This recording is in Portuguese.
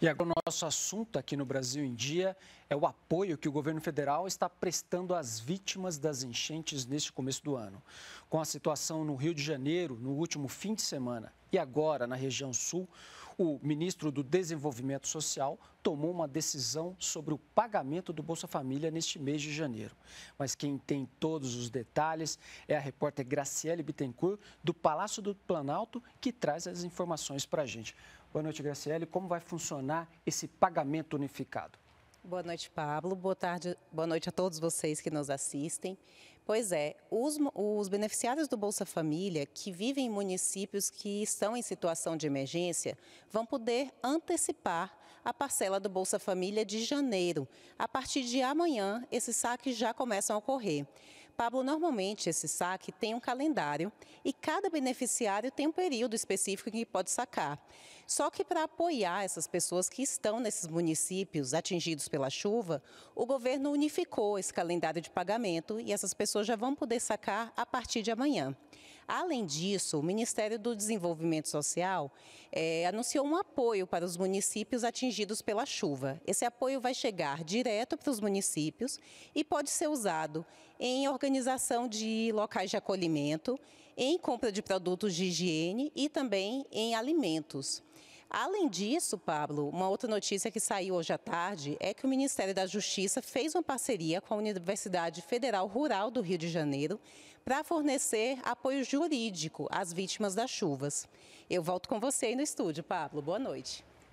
E agora o nosso assunto aqui no Brasil em Dia é o apoio que o governo federal está prestando às vítimas das enchentes neste começo do ano. Com a situação no Rio de Janeiro no último fim de semana e agora, na região sul, o ministro do Desenvolvimento Social tomou uma decisão sobre o pagamento do Bolsa Família neste mês de janeiro. Mas quem tem todos os detalhes é a repórter Graciele Bittencourt, do Palácio do Planalto, que traz as informações para a gente. Boa noite, Graciele. Como vai funcionar esse pagamento unificado? Boa noite, Pablo. Boa tarde, boa noite a todos vocês que nos assistem. Pois é, os, os beneficiários do Bolsa Família que vivem em municípios que estão em situação de emergência vão poder antecipar a parcela do Bolsa Família de janeiro. A partir de amanhã, esses saques já começam a ocorrer. Pablo, normalmente esse saque tem um calendário e cada beneficiário tem um período específico que pode sacar. Só que para apoiar essas pessoas que estão nesses municípios atingidos pela chuva, o governo unificou esse calendário de pagamento e essas pessoas já vão poder sacar a partir de amanhã. Além disso, o Ministério do Desenvolvimento Social é, anunciou um apoio para os municípios atingidos pela chuva. Esse apoio vai chegar direto para os municípios e pode ser usado em organização de locais de acolhimento, em compra de produtos de higiene e também em alimentos. Além disso, Pablo, uma outra notícia que saiu hoje à tarde é que o Ministério da Justiça fez uma parceria com a Universidade Federal Rural do Rio de Janeiro para fornecer apoio jurídico às vítimas das chuvas. Eu volto com você aí no estúdio, Pablo. Boa noite.